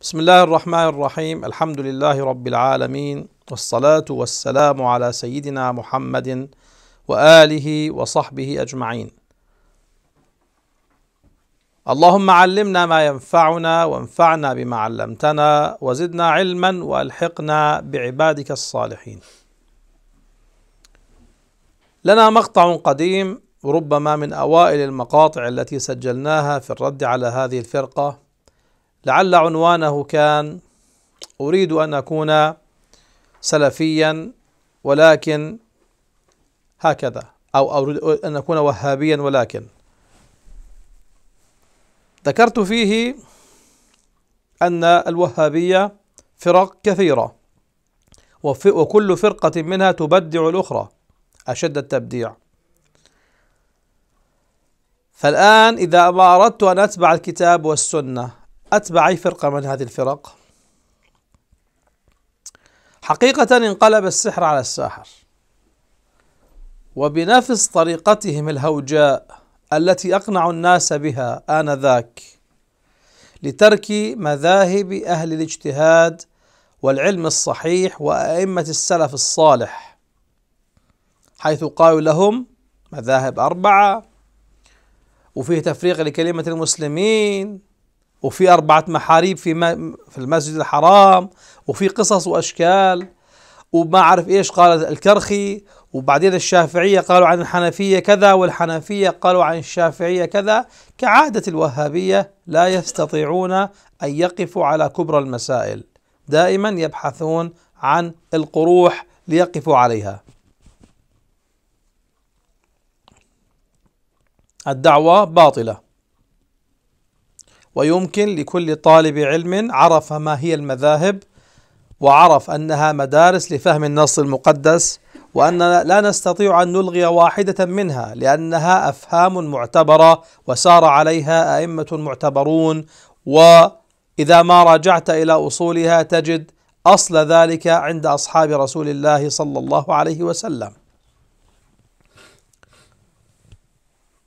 بسم الله الرحمن الرحيم الحمد لله رب العالمين والصلاة والسلام على سيدنا محمد وآله وصحبه أجمعين اللهم علمنا ما ينفعنا وانفعنا بما علمتنا وزدنا علما والحقنا بعبادك الصالحين لنا مقطع قديم ربما من اوائل المقاطع التي سجلناها في الرد على هذه الفرقه لعل عنوانه كان أريد أن أكون سلفيا ولكن هكذا أو أريد أن أكون وهابيا ولكن ذكرت فيه أن الوهابية فرق كثيرة وكل فرقة منها تبدع الأخرى أشد التبديع فالآن إذا ما أردت أن أتبع الكتاب والسنة أتبع أي فرقة من هذه الفرق حقيقة انقلب السحر على الساحر وبنفس طريقتهم الهوجاء التي أقنعوا الناس بها آنذاك لترك مذاهب أهل الاجتهاد والعلم الصحيح وأئمة السلف الصالح حيث قالوا لهم مذاهب أربعة وفيه تفريق لكلمة المسلمين وفي أربعة محاريب في في المسجد الحرام وفي قصص وأشكال وما أعرف إيش قال الكرخي وبعدين الشافعية قالوا عن الحنفية كذا والحنفية قالوا عن الشافعية كذا كعادة الوهابية لا يستطيعون أن يقفوا على كبرى المسائل دائما يبحثون عن القروح ليقفوا عليها الدعوة باطلة ويمكن لكل طالب علم عرف ما هي المذاهب وعرف أنها مدارس لفهم النص المقدس وأننا لا نستطيع أن نلغي واحدة منها لأنها أفهام معتبرة وسار عليها أئمة معتبرون وإذا ما راجعت إلى أصولها تجد أصل ذلك عند أصحاب رسول الله صلى الله عليه وسلم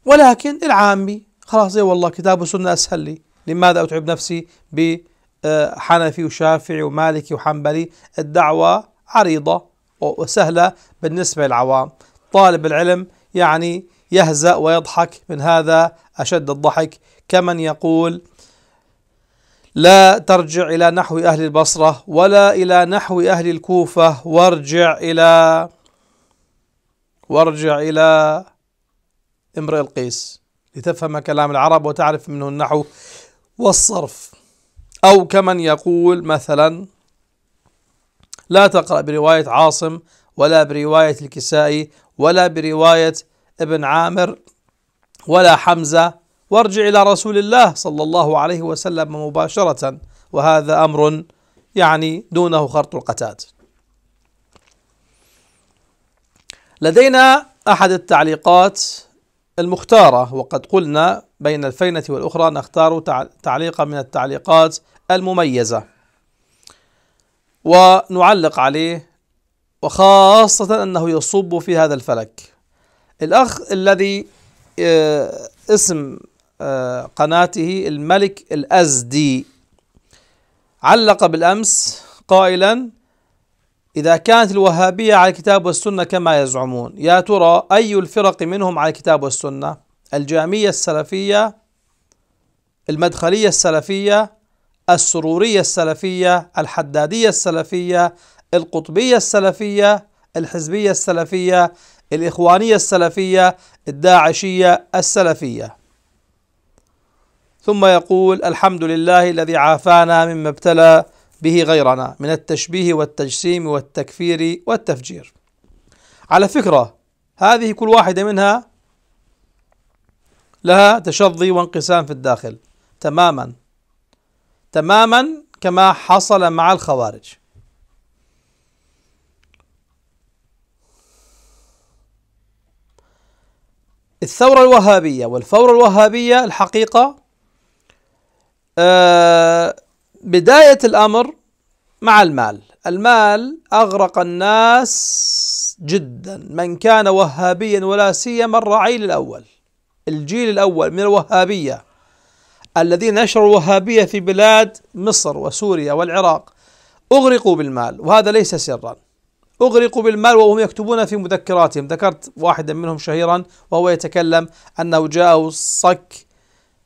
ولكن العامي خلاص اي والله كتاب وسنة أسهل لي لماذا أتعب نفسي بحنفي آه، وشافعي ومالكي وحنبلي الدعوة عريضة وسهلة بالنسبة للعوام طالب العلم يعني يهزأ ويضحك من هذا أشد الضحك كمن يقول لا ترجع إلى نحو أهل البصرة ولا إلى نحو أهل الكوفة وارجع إلى وارجع إلى امرئ القيس لتفهم كلام العرب وتعرف منه النحو والصرف أو كمن يقول مثلا لا تقرأ برواية عاصم ولا برواية الكسائي ولا برواية ابن عامر ولا حمزة وارجع إلى رسول الله صلى الله عليه وسلم مباشرة وهذا أمر يعني دونه خرط القتاد لدينا أحد التعليقات المختارة وقد قلنا بين الفينة والأخرى نختار تعليقا من التعليقات المميزة ونعلق عليه وخاصة أنه يصب في هذا الفلك الأخ الذي آه، اسم آه، قناته الملك الأزدي علق بالأمس قائلا إذا كانت الوهابية على الكتاب والسنة كما يزعمون يا ترى أي الفرق منهم على الكتاب والسنة الجامية السلفية المدخلية السلفية السرورية السلفية الحدادية السلفية القطبية السلفية الحزبية السلفية الإخوانية السلفية الداعشية السلفية ثم يقول الحمد لله الذي عافانا مما ابتلى به غيرنا من التشبيه والتجسيم والتكفير والتفجير على فكرة هذه كل واحدة منها لها تشظي وانقسام في الداخل تماما تماما كما حصل مع الخوارج الثورة الوهابية والفورة الوهابية الحقيقة آه بداية الأمر مع المال المال أغرق الناس جدا من كان وهابيا ولا سيما الرعيل الأول الجيل الأول من الوهابية الذين نشروا الوهابية في بلاد مصر وسوريا والعراق أغرقوا بالمال وهذا ليس سرا أغرقوا بالمال وهم يكتبون في مذكراتهم ذكرت واحدا منهم شهيرا وهو يتكلم أنه جاءه صك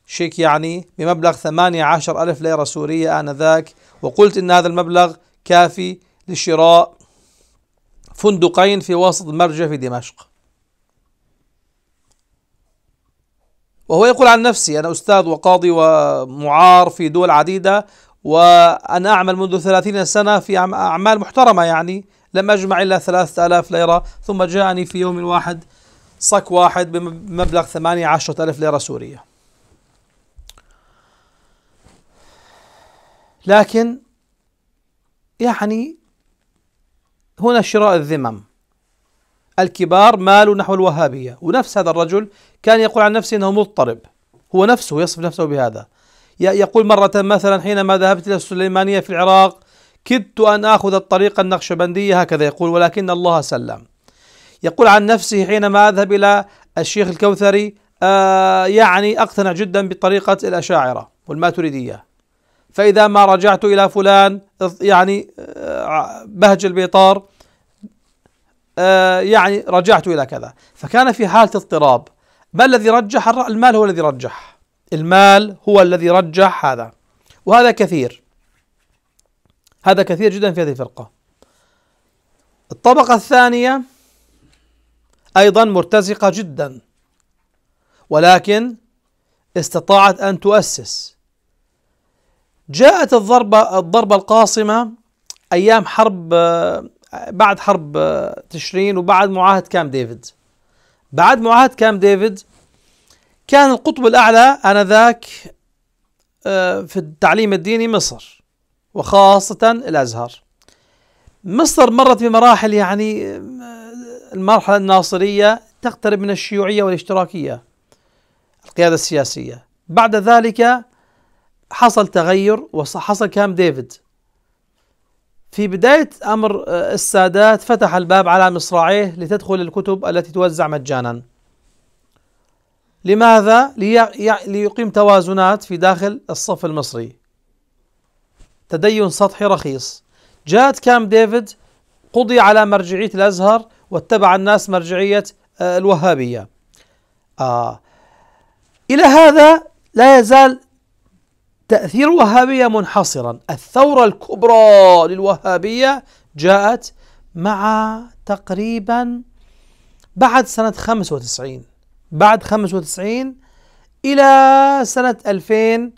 شيك يعني بمبلغ 18 ألف ليرة سورية آنذاك وقلت إن هذا المبلغ كافي لشراء فندقين في وسط مرجة في دمشق وهو يقول عن نفسي أنا أستاذ وقاضي ومعار في دول عديدة وأنا أعمل منذ ثلاثين سنة في أعمال محترمة يعني لم أجمع إلا ثلاثة آلاف ليرة ثم جاءني في يوم واحد صك واحد بمبلغ ثمانية عشرة ألف ليرة سورية لكن يعني هنا شراء الذمم الكبار مالوا نحو الوهابية ونفس هذا الرجل كان يقول عن نفسه أنه مضطرب هو نفسه يصف نفسه بهذا يقول مرة مثلا حينما ذهبت إلى السليمانية في العراق كدت أن آخذ الطريق النقشبندية هكذا يقول ولكن الله سلم يقول عن نفسه حينما أذهب إلى الشيخ الكوثري آه يعني أقتنع جدا بطريقة الأشاعرة والماتريدية فإذا ما رجعت إلى فلان يعني آه، بهج البيطار آه، يعني رجعت إلى كذا فكان في حالة اضطراب ما الذي رجح المال هو الذي رجح المال هو الذي رجح هذا وهذا كثير هذا كثير جدا في هذه الفرقة الطبقة الثانية أيضا مرتزقة جدا ولكن استطاعت أن تؤسس جاءت الضربة الضربة القاصمة أيام حرب بعد حرب تشرين وبعد معاهدة كام ديفيد بعد معاهدة كام ديفيد كان القطب الأعلى آنذاك آه، في التعليم الديني مصر وخاصة الأزهر مصر مرت بمراحل يعني آه، المرحلة الناصرية تقترب من الشيوعية والاشتراكية القيادة السياسية بعد ذلك حصل تغير وحصل كام ديفيد في بداية أمر آه، السادات فتح الباب على مصراعيه لتدخل الكتب التي توزع مجانا لماذا؟ ليقيم توازنات في داخل الصف المصري تدين سطحي رخيص جاءت كام ديفيد قضي على مرجعية الأزهر واتبع الناس مرجعية آه، الوهابية آه. إلى هذا لا يزال تأثير الوهابية منحصرا الثورة الكبرى للوهابية جاءت مع تقريبا بعد سنة 95 بعد 95 إلى سنة 2000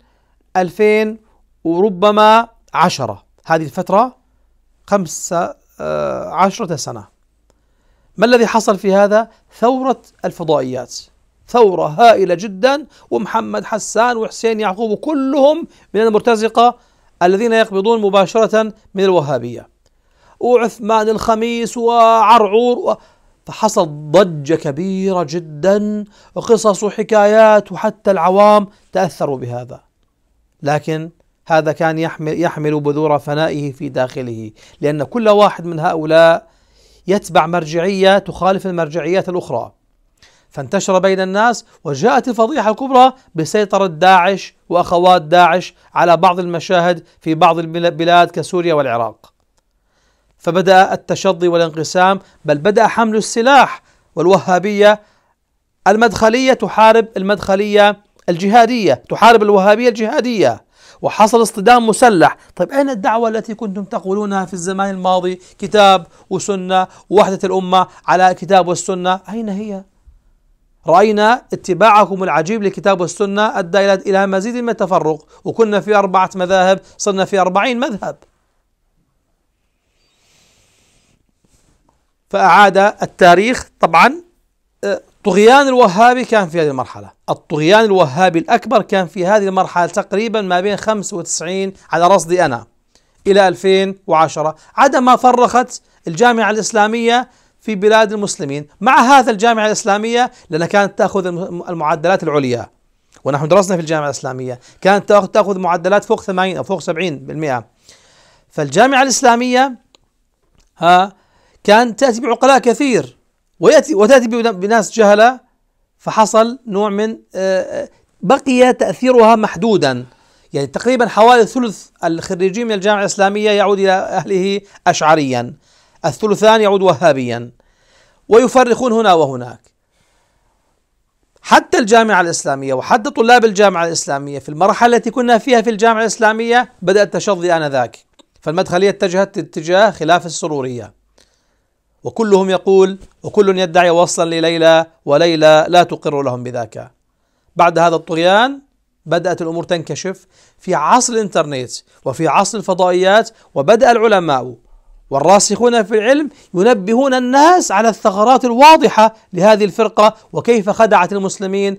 2000 وربما 10 هذه الفترة 15 آه، عشرة سنة ما الذي حصل في هذا؟ ثورة الفضائيات ثورة هائلة جدا ومحمد حسان وحسين يعقوب كلهم من المرتزقة الذين يقبضون مباشرة من الوهابية وعثمان الخميس وعرعور و... فحصل ضجة كبيرة جدا قصص وحكايات وحتى العوام تأثروا بهذا لكن هذا كان يحمل, يحمل بذور فنائه في داخله لأن كل واحد من هؤلاء يتبع مرجعية تخالف المرجعيات الأخرى فانتشر بين الناس وجاءت الفضيحة الكبرى بسيطرة داعش وأخوات داعش على بعض المشاهد في بعض البلاد كسوريا والعراق فبدأ التشظي والانقسام بل بدأ حمل السلاح والوهابية المدخلية تحارب المدخلية الجهادية تحارب الوهابية الجهادية وحصل اصطدام مسلح طيب أين الدعوة التي كنتم تقولونها في الزمان الماضي كتاب وسنة ووحدة الأمة على الكتاب والسنة أين هي؟ رأينا اتباعهم العجيب لكتاب والسنة أدى إلى مزيد من التفرق وكنا في أربعة مذاهب صرنا في أربعين مذهب فأعاد التاريخ طبعا آه، طغيان الوهابي كان في هذه المرحلة الطغيان الوهابي الأكبر كان في هذه المرحلة تقريبا ما بين 95 على رصدي أنا إلى 2010 عدا ما فرقت الجامعة الإسلامية في بلاد المسلمين مع هذا الجامعة الإسلامية لأنها كانت تأخذ المعدلات العليا ونحن درسنا في الجامعة الإسلامية كانت تأخذ معدلات فوق 80 أو فوق 70% فالجامعة الإسلامية ها كانت تأتي بعقلاء كثير ويأتي وتأتي بناس جهلة فحصل نوع من آه، آه، بقي تأثيرها محدودا يعني تقريبا حوالي ثلث الخريجين من الجامعة الإسلامية يعود إلى أهله أشعريا الثلثان يعود وهابيا ويفرخون هنا وهناك حتى الجامعة الإسلامية وحتى طلاب الجامعة الإسلامية في المرحلة التي كنا فيها في الجامعة الإسلامية بدأت تشظي آنذاك فالمدخلية اتجهت اتجاه خلاف السرورية وكلهم يقول وكل يدعي وصلا لليلى وليلى لا تقر لهم بذاك بعد هذا الطغيان بدأت الأمور تنكشف في عصر الإنترنت وفي عصر الفضائيات وبدأ العلماء والراسخون في العلم ينبهون الناس على الثغرات الواضحة لهذه الفرقة وكيف خدعت المسلمين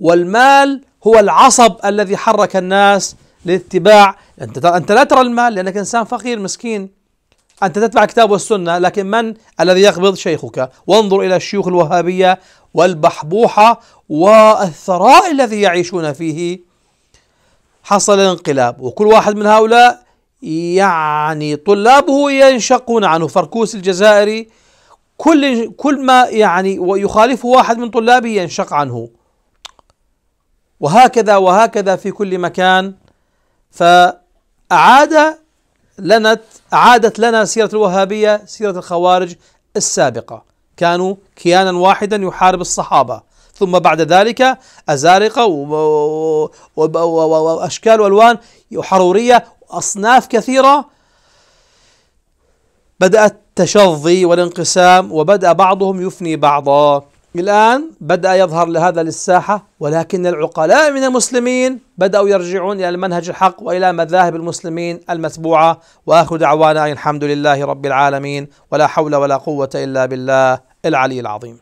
والمال هو العصب الذي حرك الناس للاتباع أنت أنت لا ترى المال لأنك إنسان فقير مسكين أنت تتبع كتاب والسنة لكن من الذي يقبض شيخك وانظر إلى الشيوخ الوهابية والبحبوحة والثراء الذي يعيشون فيه حصل الانقلاب وكل واحد من هؤلاء يعني طلابه ينشقون عنه فركوس الجزائري كل كل ما يعني ويخالفه واحد من طلابه ينشق عنه وهكذا وهكذا في كل مكان فأعاد لنا أعادت لنا سيرة الوهابية سيرة الخوارج السابقة كانوا كيانا واحدا يحارب الصحابة ثم بعد ذلك أزارقة وأشكال وألوان وحرورية أصناف كثيرة بدأ التشظي والانقسام وبدأ بعضهم يفني بعضا الآن بدأ يظهر لهذا للساحة ولكن العقلاء من المسلمين بدأوا يرجعون إلى المنهج الحق وإلى مذاهب المسلمين المتبوعة وآخر دعوانا الحمد لله رب العالمين ولا حول ولا قوة إلا بالله العلي العظيم